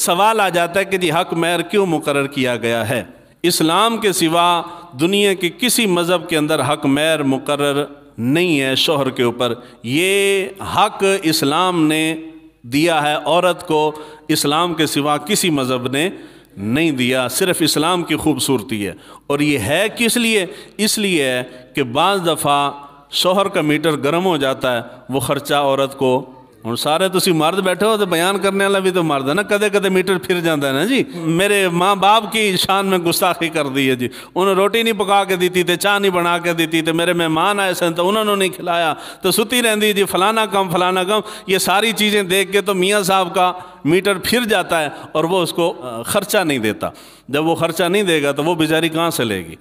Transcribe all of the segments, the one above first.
सवाल आ जाता है कि जी हक मैर क्यों मुकर किया गया है इस्लाम के सिवा दुनिया के किसी मज़हब के अंदर हक मैर मुकर नहीं है शोहर के ऊपर ये हक इस्लाम ने दिया है औरत को इस्लाम के सिवा किसी मज़हब ने नहीं दिया सिर्फ इस्लाम की खूबसूरती है और ये है किस लिए इसलिए कि बज़ दफ़ा शोहर का मीटर गर्म हो जाता है वो ख़र्चा औरत को हूँ सारे तुम मर्द बैठे हो तो बयान करने वाला भी तो मर्द है ना कदे कदे मीटर फिर जाता है ना जी मेरे माँ बाप की शान में गुस्ताखी कर दी है जी उन्हें रोटी नहीं पका के दी थी चाह नहीं बना के दी थी तो मेरे मेहमान आए सन तो उन्होंने नहीं खिलाया तो सुती रहती जी फलाना कम फलाना कम ये सारी चीज़ें देख के तो मियाँ साहब का मीटर फिर जाता है और वो उसको खर्चा नहीं देता जब वो खर्चा नहीं देगा तो वो बेचारी कहाँ से लेगी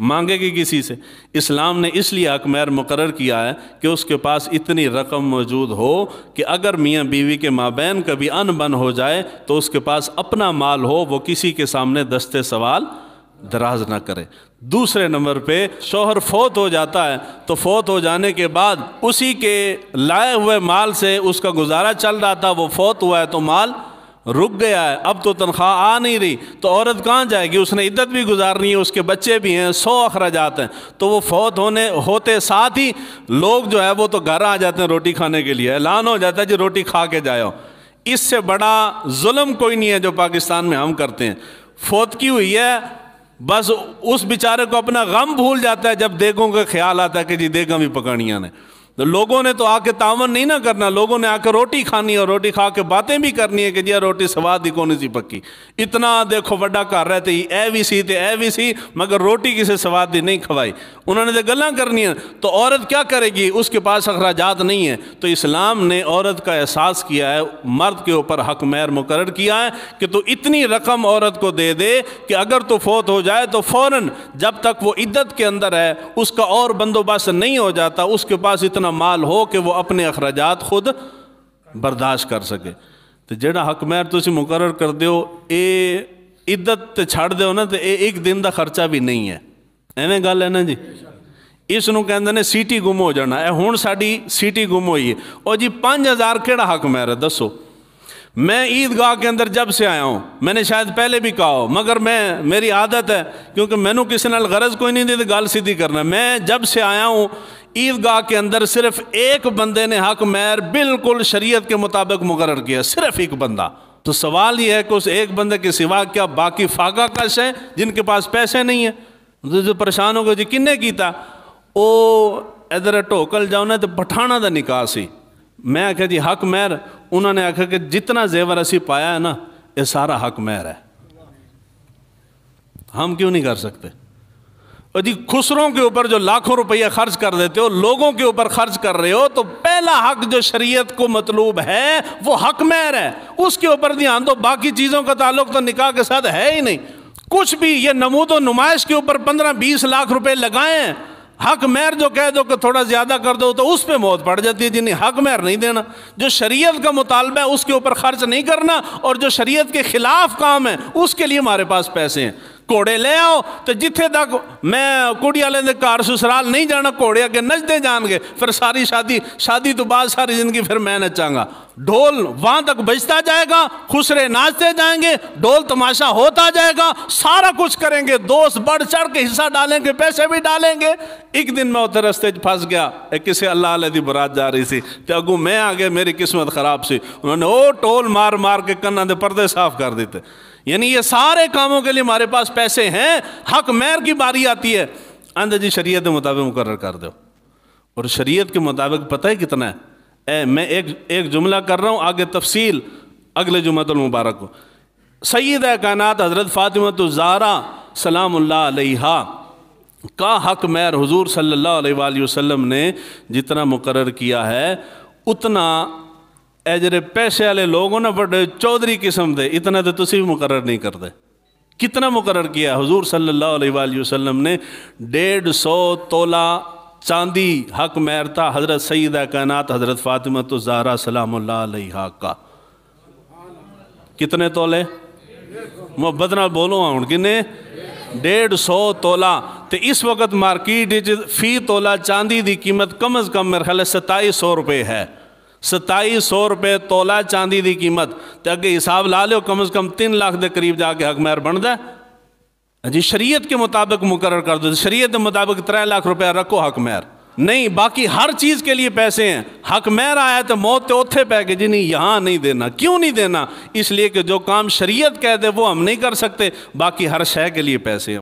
मांगेगी किसी से इस्लाम ने इसलिए अकमैर मुकर किया है कि उसके पास इतनी रकम मौजूद हो कि अगर मियाँ बीवी के माबेन कभी अनबन हो जाए तो उसके पास अपना माल हो वो किसी के सामने दस्ते सवाल दराज ना करे दूसरे नंबर पे शोहर फोत हो जाता है तो फोत हो जाने के बाद उसी के लाए हुए माल से उसका गुजारा चल रहा था वो फोत हुआ है तो माल रुक गया है अब तो तनख्वाह आ नहीं रही तो औरत कहाँ जाएगी उसने इद्दत भी गुजारनी है उसके बच्चे भी हैं सौ अखराज हैं तो वो फौत होने होते साथ ही लोग जो है वो तो घर आ जाते हैं रोटी खाने के लिए ऐलान हो जाता है जी रोटी खा के जाओ इससे बड़ा जुल्म कोई नहीं है जो पाकिस्तान में हम करते हैं फौत की हुई है बस उस बेचारे को अपना गम भूल जाता है जब देगों का ख्याल आता है कि जी देगा भी पकड़िया ने तो लोगों ने तो आके तावन नहीं ना करना लोगों ने आके रोटी खानी और रोटी खा के बातें भी करनी है कि जी रोटी स्वाद ही कौन सी पक्की इतना देखो वा घर है तो ए भी सी तो ए भी सी मगर रोटी किसी स्वाद ही नहीं खवाई उन्होंने तो गल् करनी है तो औरत क्या करेगी उसके पास अखराजात नहीं है तो इस्लाम ने औरत का एहसास किया है मर्द के ऊपर हक मैर मुकर किया है कि तो इतनी रकम औरत को दे दे कि अगर तो फोत हो जाए तो फ़ौर जब तक वो इद्दत के अंदर है उसका और बंदोबस्त नहीं हो जाता उसके पास इतना इतना माल हो कि वो अपने अखराजात खुद बर्दाश्त कर सके तो जोड़ा हकमैर तुम मुकर कर हो ये इद्दत तो छड़ दो ना तो ये एक दिन का खर्चा भी नहीं है ਐਵੇਂ गल है ਨਾ ਜੀ ਇਸ ਨੂੰ ਕਹਿੰਦੇ ਨੇ ਸੀਟੀ ਗੁੰਮ ਹੋ ਜਾਣਾ ਇਹ ਹੁਣ ਸਾਡੀ ਸੀਟੀ ਗੁੰਮ ਹੋਈ ਹੈ ਉਹ ਜੀ 5000 ਕਿਹੜਾ ਹੱਕ मैं ईदगाह के अंदर जब से आया हूँ मैंने शायद पहले भी कहा हो मगर मैं मेरी आदत है क्योंकि मैंने किसी न गरज कोई नहीं दी तो गल सीधी करना मैं जब से आया हूँ ईदगाह के अंदर सिर्फ एक बंदे ने हक मैर बिल्कुल शरीयत के मुताबिक मुकर किया सिर्फ एक बंदा तो सवाल यह है कि उस एक बंदे के सिवा क्या बाकी फाका कश है जिनके पास पैसे नहीं है तो जो परेशान हो गए जी किन्ने था वो इधर ढोकल जाओ ना तो पठाना का निकाह सी मैं आख्या जी हक मेहर उन्होंने आख्या कि जितना जेवर असी पाया है ना ये सारा हक मेहर है हम क्यों नहीं कर सकते और जी खुसरों के ऊपर जो लाखों रुपया खर्च कर देते हो लोगों के ऊपर खर्च कर रहे हो तो पहला हक जो शरीयत को मतलूब है वो हक मेहर है उसके ऊपर ध्यान दो बाकी चीज़ों का ताल्लुक तो निकाह के साथ है ही नहीं कुछ भी ये नमूद नुमाइश के ऊपर पंद्रह बीस लाख रुपए लगाए हक मेहर जो कह दो कि थोड़ा ज़्यादा कर दो तो उस पर मौत पड़ जाती है जिन्हें हक महर नहीं देना जो शरीयत का मुतालबा है उसके ऊपर खर्च नहीं करना और जो शरीयत के ख़िलाफ़ काम है उसके लिए हमारे पास पैसे हैं घोड़े ले आओ तो जिथे तक मैं कुड़ी वाले घर ससुराल नहीं जाना घोड़े अगर नचते ਨੱਚਦੇ फिर सारी शादी शादी तो बाद सारी जिंदगी फिर मैं नचागा ढोल वहां तक बजता जाएगा खुसरे नाचते जाएंगे ढोल तमाशा होता जाएगा सारा कुछ करेंगे दोस्त बढ़ चढ़ के हिस्सा डालेंगे पैसे भी डालेंगे एक दिन मैं उधर रस्ते फंस गया एक किसी अल्लाह आल की बरात जा रही थी तो अगू मैं आ गया मेरी किस्मत खराब सी उन्होंने ओ टोल मार मार के कन्ना के पर्दे साफ कर देते यानी ये सारे कामों के लिए हमारे पास पैसे हैं हक मैर की बारी आती है आंधा जी शरीयत के मुताबिक मुकर कर दो और शरीयत के मुताबिक पता है कितना है ए, मैं एक एक जुमला कर रहा हूँ आगे तफसील अगले जुमतुल मुबारक को सैद कानात हज़रत फ़ातिमत ज़ारा सलाम अलहा का हक मैर हजूर सल्ला वसलम ने जितना मुकर किया है उतना ए एजरे पैसे वाले लोगों ने बड़े चौधरी किस्म दे इतना तो तुम भी मुकर नहीं करते कितना मुकर किया हजूर सल्लाम ने डेढ़ सौ तोला चांदी हक मैरता हज़रत सईद कैनात हज़रत फ़ातिमा तो ज़ारा सलाम का कितने तोले मोहब्बत न बोलो हूँ किन्ने डेढ़ सौ तोला तो इस वक्त मार्केट फी तोला चांदी की कीमत कम अज़ कम मेरे ख्याल सताई सौ रुपये है सताईस सौ रुपये तोला चांदी की कीमत तो अगर हिसाब ला लो कम अज़ कम तीन लाख के करीब जाके हक मैर बनता जी शरीयत के मुताबिक मुकर कर दो शरीयत के मुताबिक त्रै लाख रुपया रखो हक महर नहीं बाकी हर चीज़ के लिए पैसे हैं हक महर आया तो मौत तो उत्थे पै गए जी नहीं यहाँ नहीं देना क्यों नहीं देना इसलिए कि जो काम शरीयत कह दे वो हम नहीं कर सकते बाकी हर शह के लिए पैसे हैं